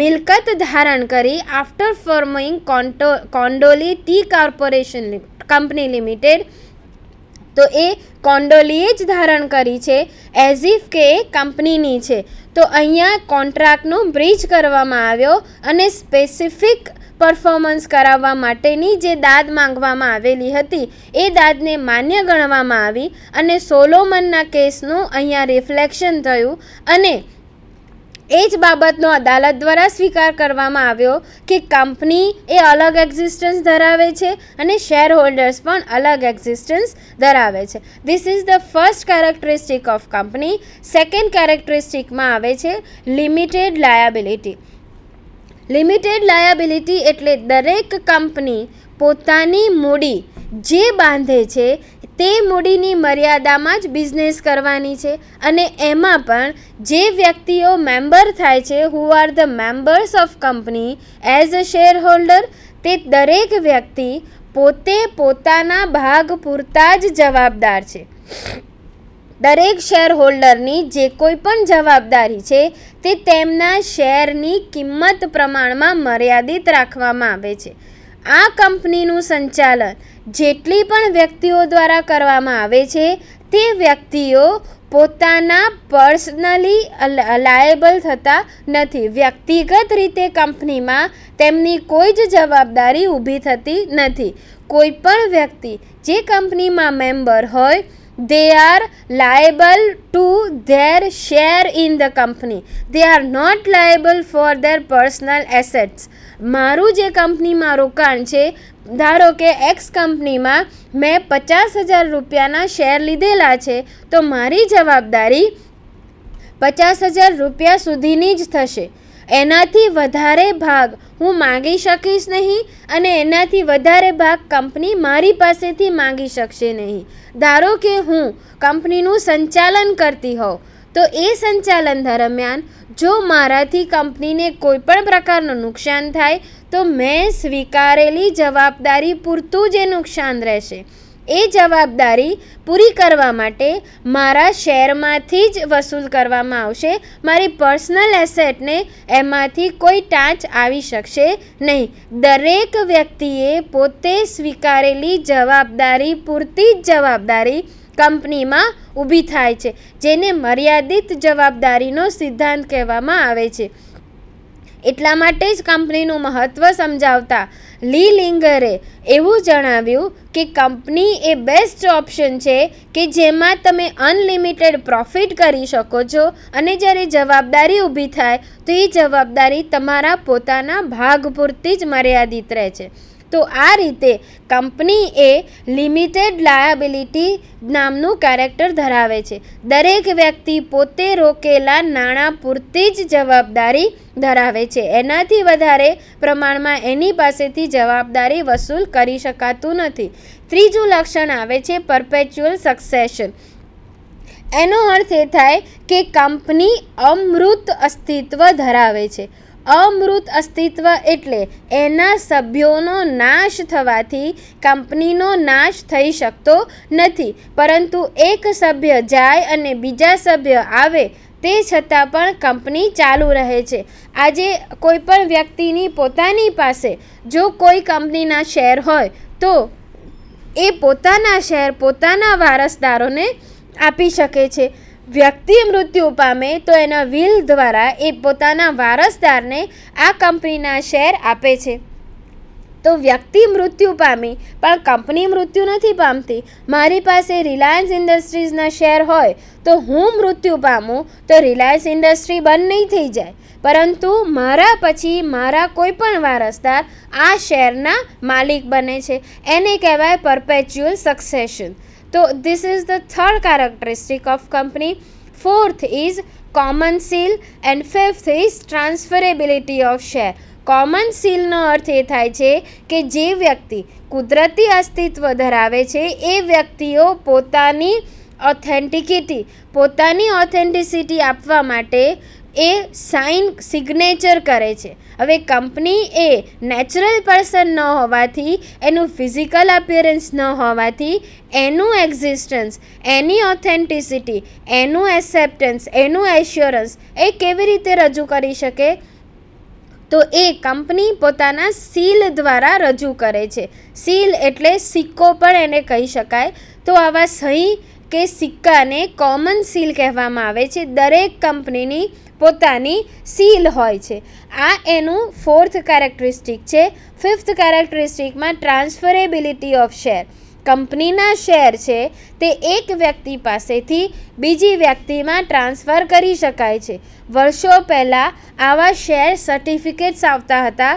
મિલકત ધારણ કરી આફ્ટર ફર્મિંગ કોન્ટો કોન્ડોલી ટી કોર્પોરેશન કંપની લિમિટેડ તો એ કોન્ડોલીએ જ ધારણ કરી છે એઝ ઇફ કે એ કંપનીની છે તો અહીંયા કોન્ટ્રાક્ટનો બ્રિજ કરવામાં આવ્યો અને સ્પેસિફિક પરફોર્મન્સ કરાવવા માટેની જે દાદ માંગવામાં આવેલી હતી એ દાદને માન્ય ગણવામાં આવી અને સોલોમનના કેસનું અહીંયા રિફ્લેક્શન થયું અને એ જ બાબતનો અદાલત દ્વારા સ્વીકાર કરવામાં આવ્યો કે કંપની એ અલગ એક્ઝિસ્ટન્સ ધરાવે છે અને શેર હોલ્ડર્સ પણ અલગ એક્ઝિસ્ટન્સ ધરાવે છે this is the first characteristic of company second કેરેક્ટરિસ્ટિકમાં આવે છે લિમિટેડ લાયાબિલિટી લિમિટેડ લાયાબિલિટી એટલે દરેક કંપની પોતાની મૂડી જે બાંધે છે તે મૂડીની મર્યાદામાં જ બિઝનેસ કરવાની છે અને એમાં પણ જે વ્યક્તિઓ મેમ્બર થાય છે who are the members of company as a share holder તે દરેક વ્યક્તિ પોતે પોતાના ભાગ પૂરતા જ જવાબદાર છે દરેક શેર હોલ્ડરની જે કોઈ પણ જવાબદારી છે તે તેમના શેરની કિંમત પ્રમાણમાં મર્યાદિત રાખવામાં આવે છે આ કંપનીનું સંચાલન જેટલી પણ વ્યક્તિઓ દ્વારા કરવામાં આવે છે તે વ્યક્તિઓ પોતાના પર્સનલી લાયેબલ થતા નથી વ્યક્તિગત રીતે કંપનીમાં તેમની કોઈ જ જવાબદારી ઊભી થતી નથી કોઈ પણ વ્યક્તિ જે કંપનીમાં મેમ્બર હોય they are liable to their share in the company they are not liable for their personal assets મારું જે કંપનીમાં રોકાણ છે ધારો કે એક્સ કંપનીમાં મેં પચાસ હજાર રૂપિયાના શેર લીધેલા છે તો મારી જવાબદારી પચાસ હજાર રૂપિયા સુધીની જ થશે એનાથી વધારે ભાગ હું માંગી શકીશ નહીં અને એનાથી વધારે ભાગ કંપની મારી પાસેથી માંગી શકશે નહીં ધારો કે હું કંપનીનું સંચાલન કરતી હોઉં તો એ સંચાલન દરમિયાન જો મારાથી કંપનીને કોઈપણ પ્રકારનું નુકસાન થાય તો મેં સ્વીકારેલી જવાબદારી પૂરતું જ એ નુકસાન રહેશે એ જવાબદારી પૂરી કરવા માટે મારા શેરમાંથી જ વસૂલ કરવામાં આવશે મારી પર્સનલ એસેટને એમાંથી કોઈ ટાંચ આવી શકશે નહીં દરેક વ્યક્તિએ પોતે સ્વીકારેલી જવાબદારી પૂરતી જ જવાબદારી કંપનીમાં ઊભી થાય છે જેને મર્યાદિત જવાબદારીનો સિદ્ધાંત કહેવામાં આવે છે એટલા માટે જ કંપનીનું મહત્ત્વ સમજાવતા લી લિંગરે એવું જણાવ્યું કે કંપની એ બેસ્ટ ઓપ્શન છે કે જેમાં તમે અનલિમિટેડ પ્રોફિટ કરી શકો છો અને જ્યારે જવાબદારી ઊભી થાય તો એ જવાબદારી તમારા પોતાના ભાગ પૂરતી જ મર્યાદિત રહે છે તો આ રીતે કંપની એ લિમિટેડ લાયાબિલિટી નામનું કેરેક્ટર ધરાવે છે દરેક વ્યક્તિ પોતે રોકેલા નાણાં પૂરતી જ જવાબદારી ધરાવે છે એનાથી વધારે પ્રમાણમાં એની પાસેથી જવાબદારી વસૂલ કરી શકાતું નથી ત્રીજું લક્ષણ આવે છે પરપેચ્યુઅલ સક્સેશન એનો અર્થ એ થાય કે કંપની અમૃત અસ્તિત્વ ધરાવે છે અમૃત અસ્તિત્વ એટલે એના સભ્યોનો નાશ થવાથી કંપનીનો નાશ થઈ શકતો નથી પરંતુ એક સભ્ય જાય અને બીજા સભ્ય આવે તે છતાં પણ કંપની ચાલુ રહે છે આજે કોઈ પણ વ્યક્તિની પોતાની પાસે જો કોઈ કંપનીના શેર હોય તો એ પોતાના શેર પોતાના વારસદારોને આપી શકે છે વ્યક્તિ મૃત્યુ પામે તો એના વિલ દ્વારા એ પોતાના વારસદારને આ કંપનીના શેર આપે છે તો વ્યક્તિ મૃત્યુ પામી પણ કંપની મૃત્યુ નથી પામતી મારી પાસે રિલાયન્સ ઇન્ડસ્ટ્રીઝના શેર હોય તો હું મૃત્યુ પામું તો રિલાયન્સ ઇન્ડસ્ટ્રી બંધ નહીં થઈ જાય પરંતુ મારા પછી મારા કોઈ પણ વારસદાર આ શેરના માલિક બને છે એને કહેવાય પરપેચ્યુઅલ સક્સેશન તો this is the third characteristic of company fourth is common seal and fifth is transferability of share common સીલનો અર્થ એ થાય છે કે જે વ્યક્તિ કુદરતી અસ્તિત્વ ધરાવે છે એ વ્યક્તિઓ પોતાની ઓથેન્ટિકિટી પોતાની ઓથેન્ટિસિટી આપવા માટે એ સાઇન સિગ્નેચર કરે છે હવે કંપની એ નેચરલ પર્સન ન હોવાથી એનું ફિઝિકલ અપિયરન્સ ન હોવાથી એનું એક્ઝિસ્ટન્સ એની ઓથેન્ટિસિટી એનું એસેપ્ટન્સ એનું એશ્યોરન્સ એ કેવી રીતે રજૂ કરી શકે તો એ કંપની પોતાના સીલ દ્વારા રજૂ કરે છે સીલ એટલે સિક્કો પણ એને કહી શકાય તો આવા સહી કે સિક્કાને કોમન સીલ કહેવામાં આવે છે દરેક કંપનીની પોતાની સીલ હોય છે આ એનું ફોર્થ કેરેક્ટરિસ્ટિક છે ફિફ્થ કેરેક્ટરિસ્ટિકમાં ટ્રાન્સફરેબિલિટી ઓફ શેર કંપનીના શેર છે તે એક વ્યક્તિ પાસેથી બીજી વ્યક્તિમાં ટ્રાન્સફર કરી શકાય છે વર્ષો પહેલાં આવા શેર સર્ટિફિકેટ્સ આવતા હતા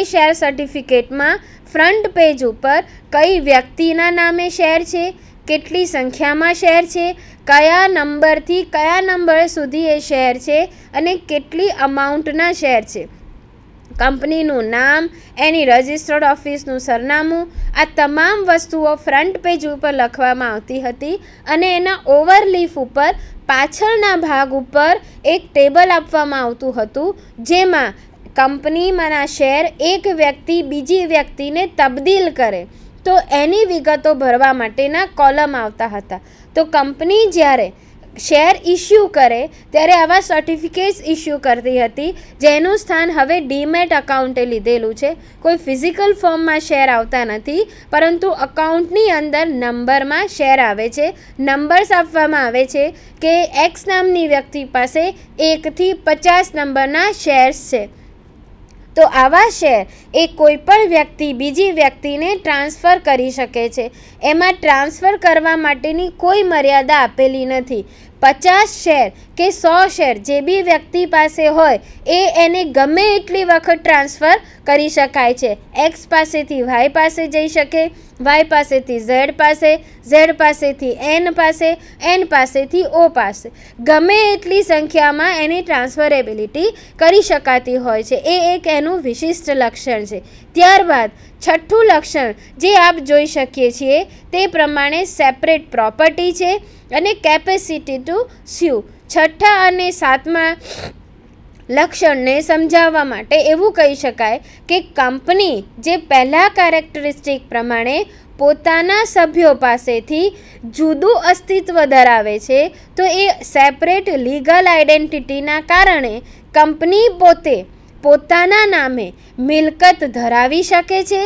એ શેર સર્ટિફિકેટમાં ફ્રન્ટ પેજ ઉપર કઈ વ્યક્તિના નામે શેર છે કેટલી સંખ્યામાં શેર છે કયા નંબરથી કયા નંબર સુધી એ શેર છે અને કેટલી અમાઉન્ટના શેર છે કંપનીનું નામ એની રજિસ્ટર્ડ ઓફિસનું સરનામું આ તમામ વસ્તુઓ ફ્રન્ટ પેજ ઉપર લખવામાં આવતી હતી અને એના ઓવરલીફ ઉપર પાછળના ભાગ ઉપર એક ટેબલ આપવામાં આવતું હતું જેમાં કંપનીમાંના શેર એક વ્યક્તિ બીજી વ્યક્તિને તબદીલ કરે તો એની વિગતો ભરવા માટેના કોલમ આવતા હતા તો કંપની જ્યારે શેર ઇસ્યુ કરે ત્યારે આવા સર્ટિફિકેટ્સ ઇસ્યુ કરતી હતી જેનું સ્થાન હવે ડીમેટ અકાઉન્ટે લીધેલું છે કોઈ ફિઝિકલ ફોર્મમાં શેર આવતા નથી પરંતુ અકાઉન્ટની અંદર નંબરમાં શેર આવે છે નંબર્સ આપવામાં આવે છે કે એક્સ નામની વ્યક્તિ પાસે એકથી પચાસ નંબરના શેર્સ છે તો આવા શેર એ કોઈપણ વ્યક્તિ બીજી વ્યક્તિને ટ્રાન્સફર કરી શકે છે એમાં ટ્રાન્સફર કરવા માટેની કોઈ મર્યાદા આપેલી નથી પચાસ શેર કે સો શેર જે બી વ્યક્તિ પાસે હોય એ એને ગમે એટલી વખત ટ્રાન્સફર કરી શકાય છે એક્સ પાસેથી વાય પાસે જઈ શકે વાય પાસેથી ઝેડ પાસે ઝેડ પાસેથી એન પાસે એન પાસેથી ઓ પાસે ગમે એટલી સંખ્યામાં એની ટ્રાન્સફરેબિલિટી કરી શકાતી હોય છે એ એક એનું વિશિષ્ટ લક્ષણ છે ત્યારબાદ છઠ્ઠું લક્ષણ જે આપ જોઈ શકીએ છીએ તે પ્રમાણે સેપરેટ પ્રોપર્ટી છે અને કેપેસિટી ટુ સ્યુ છઠ્ઠા અને સાતમા લક્ષણને સમજાવવા માટે એવું કહી શકાય કે કંપની જે પહેલાં કેરેક્ટરિસ્ટિક પ્રમાણે પોતાના સભ્યો પાસેથી જુદું અસ્તિત્વ ધરાવે છે તો એ સેપરેટ લીગલ આઇડેન્ટિટીના કારણે કંપની પોતે પોતાના નામે મિલકત ધરાવી શકે છે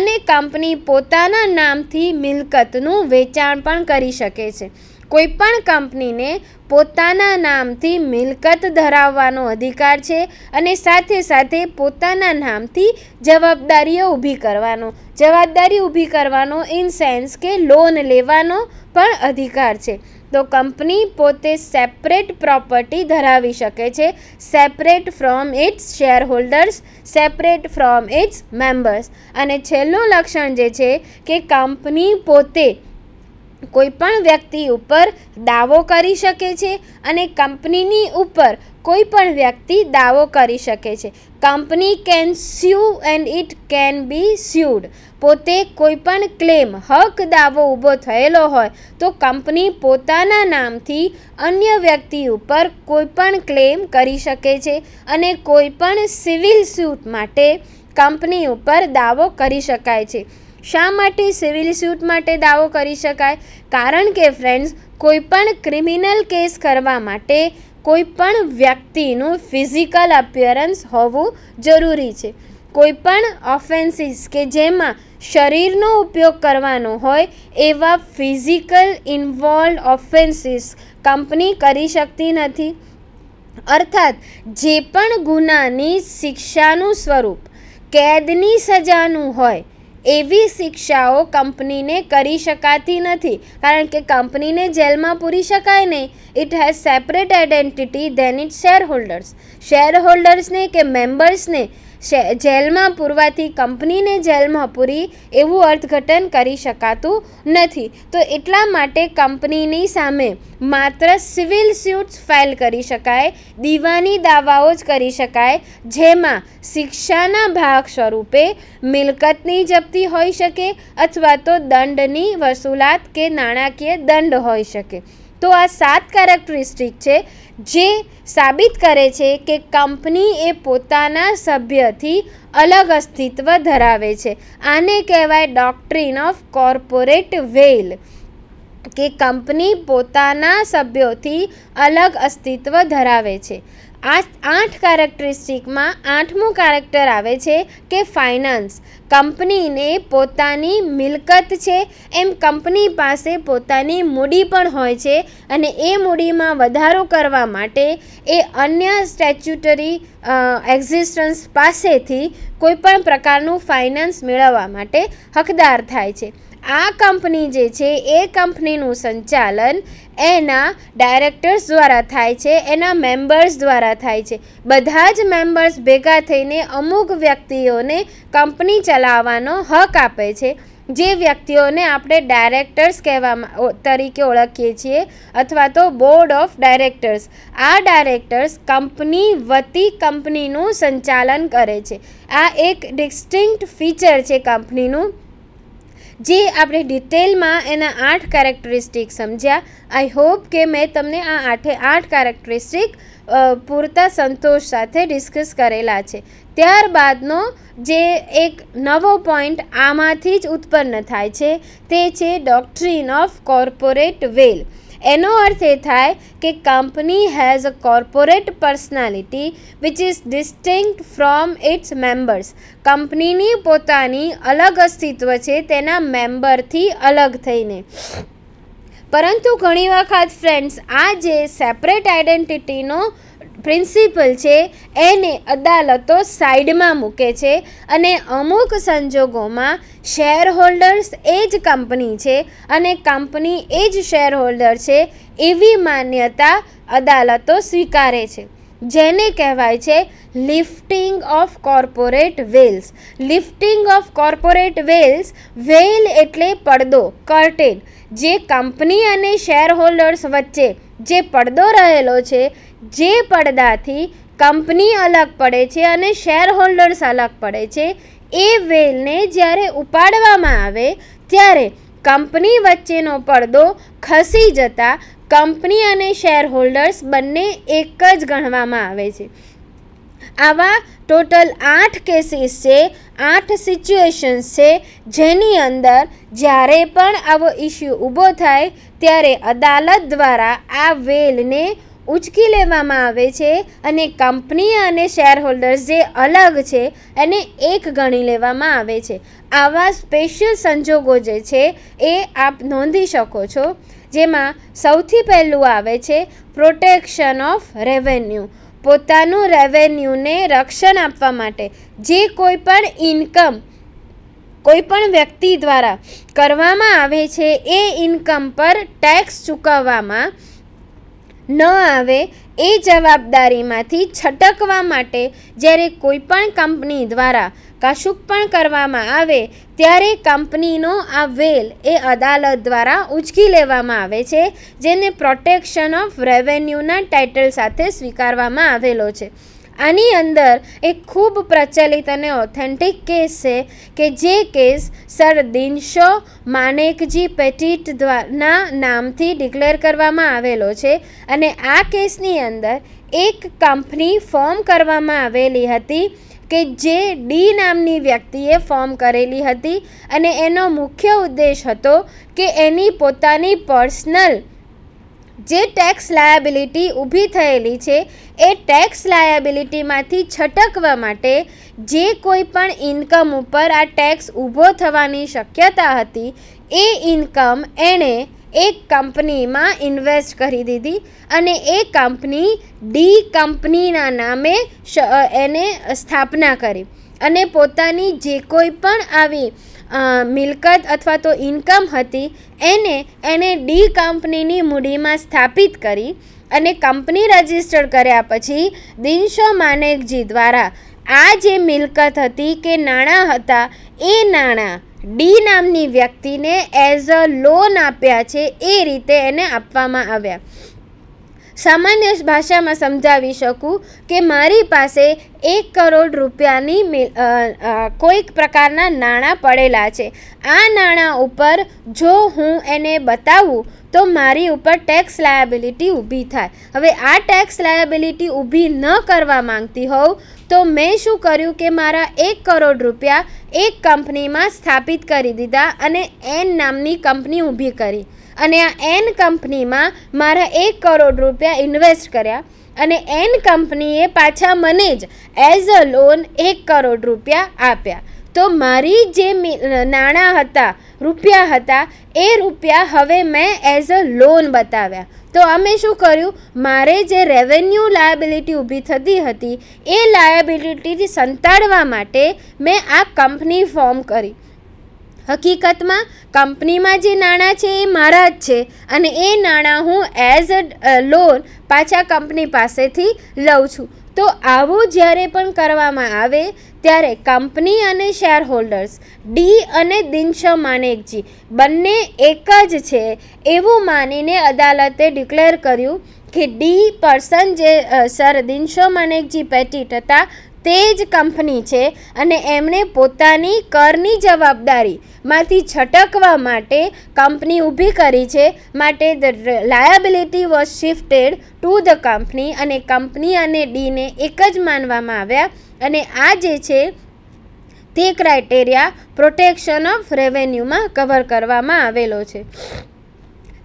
અને કંપની પોતાના નામથી મિલકતનું વેચાણ પણ કરી શકે છે કોઈપણ કંપનીને પોતાના નામથી મિલકત ધરાવવાનો અધિકાર છે અને સાથે સાથે પોતાના નામથી જવાબદારીઓ ઊભી કરવાનો જવાબદારી ઊભી કરવાનો ઇન સેન્સ કે લોન લેવાનો પણ અધિકાર છે તો કંપની પોતે સેપરેટ પ્રોપર્ટી ધરાવી શકે છે separate from its share holders separate from its members અને છેલ્લું લક્ષણ જે છે કે કંપની પોતે કોઈ પણ વ્યક્તિ ઉપર દાવો કરી શકે છે અને કંપનીની ઉપર કોઈ પણ વ્યક્તિ દાવો કરી શકે છે company can sue and it can be sued પોતે કોઈ પણ ક્લેમ હક દાવો ઊભો થયેલો હોય તો કંપની પોતાના નામથી અન્ય વ્યક્તિ ઉપર કોઈ પણ ક્લેમ કરી શકે છે અને કોઈ પણ સિવિલ સ્યુટ માટે કંપની ઉપર દાવો કરી શકાય છે શા માટે સિવિલ સ્યુટ માટે દાવો કરી શકાય કારણ કે ફ્રેન્ડ્સ કોઈપણ ક્રિમિનલ કેસ કરવા માટે કોઈપણ વ્યક્તિનું ફિઝિકલ અપિયરન્સ હોવું જરૂરી છે કોઈપણ ઓફેન્સીસ કે જેમાં શરીરનો ઉપયોગ કરવાનો હોય એવા ફિઝિકલ ઇન્વોલ્વ ઓફેન્સીસ કંપની કરી શકતી નથી અર્થાત જે પણ ગુનાની શિક્ષાનું સ્વરૂપ કેદની સજાનું હોય એવી શિક્ષાઓ કંપનીને કરી શકાતી નથી કારણ કે કંપનીને જેલમાં પૂરી શકાય નહીં it has separate identity then it share holders share હોલ્ડર્સને કે મેમ્બર્સને જેલમાં પૂરવાથી કંપનીને જેલમાં પૂરી એવું અર્થઘટન કરી શકાતું નથી તો એટલા માટે કંપનીની સામે માત્ર સિવિલ સ્યુટ્સ ફાઇલ કરી શકાય દીવાની દાવાઓ જ કરી શકાય જેમાં શિક્ષાના ભાગ સ્વરૂપે મિલકતની જપ્તી હોઈ શકે અથવા તો દંડની વસૂલાત કે નાણાકીય દંડ હોઈ શકે તો આ સાત કેરેક્ટરિસ્ટિક છે જે સાબિત કરે છે કે કંપની એ પોતાના સભ્યથી અલગ અસ્તિત્વ ધરાવે છે આને કહેવાય ડોક્ટ્રીન ઓફ કોર્પોરેટ વેલ કે કંપની પોતાના સભ્યોથી અલગ અસ્તિત્વ ધરાવે છે આ આઠ કેરેક્ટરિસ્ટિકમાં આઠમું કેરેક્ટર આવે છે કે ફાઇનાન્સ કંપનીને પોતાની મિલકત છે એમ કંપની પાસે પોતાની મૂડી પણ હોય છે અને એ મૂડીમાં વધારો કરવા માટે એ અન્ય સ્ટેચ્યુટરી એક્ઝિસ્ટન્સ પાસેથી કોઈપણ પ્રકારનું ફાઇનાન્સ મેળવવા માટે હકદાર થાય છે આ કંપની જે છે એ કંપનીનું સંચાલન એના ડાયરેક્ટર્સ દ્વારા થાય છે એના મેમ્બર્સ દ્વારા થાય છે બધા જ મેમ્બર્સ ભેગા થઈને અમુક વ્યક્તિઓને કંપની ચલાવવાનો હક આપે છે જે વ્યક્તિઓને આપણે ડાયરેક્ટર્સ કહેવામાં તરીકે ઓળખીએ છીએ અથવા તો બોર્ડ ઓફ ડાયરેક્ટર્સ આ ડાયરેક્ટર્સ કંપની વતી કંપનીનું સંચાલન કરે છે આ એક ડિસ્ટિંક્ટ ફીચર છે કંપનીનું જે આપણે ડિટેલમાં એના આઠ કેરેક્ટરિસ્ટિક સમજ્યા આઈ હોપ કે મેં તમને આ આઠે આઠ કેરેક્ટરિસ્ટિક પૂરતા સંતોષ સાથે ડિસ્કસ કરેલા છે ત્યારબાદનો જે એક નવો પોઈન્ટ આમાંથી જ ઉત્પન્ન થાય છે તે છે ડોક્ટ્રીન ઓફ કોર્પોરેટ વેલ એનો અર્થ એ થાય કે company has a corporate personality which is distinct from its members કંપનીની પોતાની અલગ અસ્તિત્વ છે તેના મેમ્બરથી અલગ થઈને પરંતુ ઘણી વખત ફ્રેન્ડ્સ આ જે સેપરેટ આઈડેન્ટિટીનો પ્રિન્સિપલ છે એને અદાલતો સાઈડમાં મૂકે છે અને અમુક સંજોગોમાં શેરહોલ્ડર્સ એ જ કંપની છે અને કંપની એ જ શેરહોલ્ડર છે એવી માન્યતા અદાલતો સ્વીકારે છે જેને કહેવાય છે lifting of corporate veils lifting of corporate veils veil એટલે પડદો કર્ટેન જે કંપની અને શેરહોલ્ડર્સ વચ્ચે જે પડદો રહેલો છે જે પડદાથી કંપની અલગ પડે છે અને શેર હોલ્ડર્સ અલગ પડે છે એ વેલને જ્યારે ઉપાડવામાં આવે ત્યારે કંપની વચ્ચેનો પડદો ખસી જતાં કંપની અને શેર હોલ્ડર્સ બંને એક જ ગણવામાં આવે છે આવા ટોટલ આઠ કેસીસ છે આઠ સિચ્યુએશન્સ છે જેની અંદર જ્યારે પણ આવો ઇસ્યુ ઊભો થાય ત્યારે અદાલત દ્વારા આ વેલને ઉચકી લેવામાં આવે છે અને કંપની અને શેરહોલ્ડર્સ જે અલગ છે એને એક ગણી લેવામાં આવે છે આવા સ્પેશિયલ સંજોગો જે છે એ આપ નોંધી શકો છો જેમાં સૌથી પહેલું આવે છે પ્રોટેક્શન ઓફ રેવન્યુ પોતાનું રેવન્યુને રક્ષણ આપવા માટે જે કોઈ પણ ઇન્કમ પણ વ્યક્તિ દ્વારા કરવામાં આવે છે એ ઇન્કમ પર ટેક્સ ચૂકવવામાં ન આવે એ જવાબદારીમાંથી છટકવા માટે જ્યારે કોઈ પણ કંપની દ્વારા કશુંક પણ કરવામાં આવે ત્યારે કંપનીનો આ વેલ એ અદાલત દ્વારા ઉચકી લેવામાં આવે છે જેને પ્રોટેક્શન ઓફ રેવન્યુના ટાઇટલ સાથે સ્વીકારવામાં આવેલો છે આની અંદર એક ખૂબ પ્રચલિત અને ઓથેન્ટિક કેસ છે કે જે કેસ સર દિનશો માનેકજી પેટીટ દ્વારા નામથી ડિક્લેર કરવામાં આવેલો છે અને આ કેસની અંદર એક કંપની ફોર્મ કરવામાં આવેલી હતી કે જે ડી નામની વ્યક્તિએ ફોર્મ કરેલી હતી અને એનો મુખ્ય ઉદ્દેશ હતો કે એની પોતાની પર્સનલ જે ટેક્સ લાયાબિલિટી ઊભી થયેલી છે એ ટેક્સ લાયાબિલિટીમાંથી છટકવા માટે જે કોઈ પણ ઇન્કમ ઉપર આ ટેક્સ ઊભો થવાની શક્યતા હતી એ ઇન્કમ એણે એક કંપનીમાં ઇન્વેસ્ટ કરી દીધી અને એ કંપની ડી કંપનીના નામે એને સ્થાપના કરી અને પોતાની જે કોઈ પણ આવી મિલકત અથવા તો ઇન્કમ હતી એને એણે ડી કંપનીની મૂડીમાં સ્થાપિત કરી અને કંપની રજીસ્ટર કર્યા પછી દિનશો માનેકજી દ્વારા આ જે મિલકત હતી કે નાણાં હતા એ નાણાં ડી નામની વ્યક્તિને એઝ અ લોન આપ્યા છે એ રીતે એને આપવામાં આવ્યા સામાન્ય ભાષામાં સમજાવી શકું કે મારી પાસે એક કરોડ રૂપિયાની કોઈક પ્રકારના નાણાં પડેલા છે આ નાણાં ઉપર જો હું એને બતાવું તો મારી ઉપર ટેક્સ લાયાબિલિટી ઊભી થાય હવે આ ટેક્સ લાયાબિલિટી ઊભી ન કરવા માંગતી હોઉં તો મેં શું કર્યું કે મારા એક કરોડ રૂપિયા એક કંપનીમાં સ્થાપિત કરી દીધા અને એન નામની કંપની ઊભી કરી અને આ એન કંપનીમાં મારા એક કરોડ રૂપિયા ઇન્વેસ્ટ કર્યા અને એન કંપનીએ પાછા મને જ એઝ અ લોન એક કરોડ રૂપિયા આપ્યા તો મારી જે નાણાં હતા રૂપિયા હતા એ રૂપિયા હવે મેં એઝ અ લોન બતાવ્યા તો અમે શું કર્યું મારે જે રેવન્યુ લાયબિલિટી ઊભી થતી હતી એ લાયબિલિટીથી સંતાડવા માટે મેં આ કંપની ફોર્મ કરી હકીકતમાં કંપનીમાં જે નાણાં છે એ મારા જ છે અને એ નાણાં હું એઝ અ લોન પાછા કંપની પાસેથી લઉં છું તો આવું જ્યારે પણ કરવામાં આવે ત્યારે કંપની અને શેરહોલ્ડર્સ ડી અને દિનશ માનેકજી બંને એક જ છે એવું માનીને અદાલતે ડિક્લેર કર્યું કે ડી પર્સન જે સર દિનશો માનેકજી પેટીટ હતા તે જ કંપની છે અને એમણે પોતાની કરની જવાબદારીમાંથી છટકવા માટે કંપની ઊભી કરી છે માટે the liability was shifted to the company અને કંપની અને ડીને એક જ માનવામાં આવ્યા અને આ જે છે તે ક્રાઇટેરિયા પ્રોટેક્શન ઓફ રેવન્યુમાં કવર કરવામાં આવેલો છે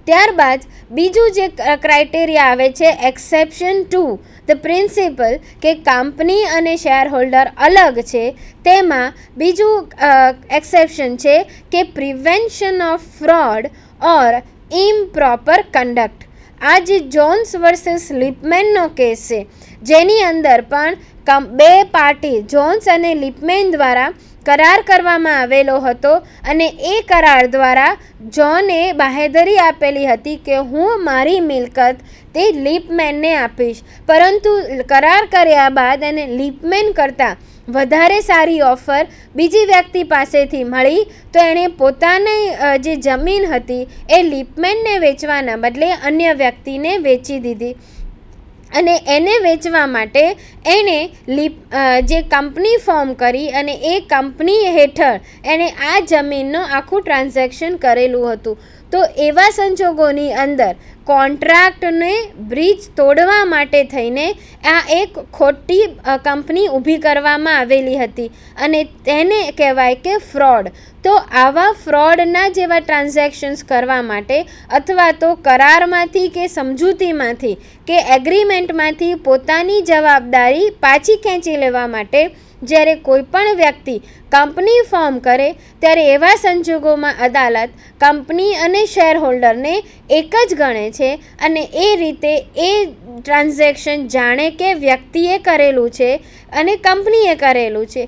ત્યારબાદ બીજું જે ક્રાઇટેરિયા આવે છે એક્સેપ્શન ટુ ધ પ્રિન્સિપલ કે કંપની અને શેરહોલ્ડર અલગ છે તેમાં બીજું એક્સેપ્શન છે કે prevention of fraud or improper conduct આ જે જોન્સ વર્સિસ લિપમેનનો કેસ છે જેની અંદર પણ બે પાર્ટી જોન્સ અને લિપમેન દ્વારા કરાર કરવામાં આવેલો હતો અને એ કરાર દ્વારા જ્હોને બાહેધરી આપેલી હતી કે હું મારી મિલકત તે લિપમેનને આપીશ પરંતુ કરાર કર્યા બાદ એને લિપમેન કરતાં વધારે સારી ઓફર બીજી વ્યક્તિ પાસેથી મળી તો એણે પોતાની જે જમીન હતી એ લિપમેનને વેચવાના બદલે અન્ય વ્યક્તિને વેચી દીધી અને એને વેચવા માટે એણે લિપ જે કંપની ફોર્મ કરી અને એ કંપની હેઠળ એણે આ જમીનનો આખું ટ્રાન્ઝેક્શન કરેલું હતું તો એવા સંજોગોની અંદર કોન્ટ્રાક્ટને બ્રિજ તોડવા માટે થઈને આ એક ખોટી કંપની ઊભી કરવામાં આવેલી હતી અને તેને કહેવાય કે ફ્રોડ તો આવા ફ્રોડના જેવા ટ્રાન્ઝેક્શન્સ કરવા માટે અથવા તો કરારમાંથી કે સમજૂતીમાંથી કે એગ્રીમેન્ટમાંથી પોતાની જવાબદારી પાછી ખેંચી લેવા માટે જ્યારે કોઈ પણ વ્યક્તિ કંપની ફોર્મ કરે ત્યારે એવા સંજોગોમાં અદાલત કંપની અને શેરહોલ્ડરને એક જ ગણે છે અને એ રીતે એ ટ્રાન્ઝેક્શન જાણે કે વ્યક્તિએ કરેલું છે અને કંપનીએ કરેલું છે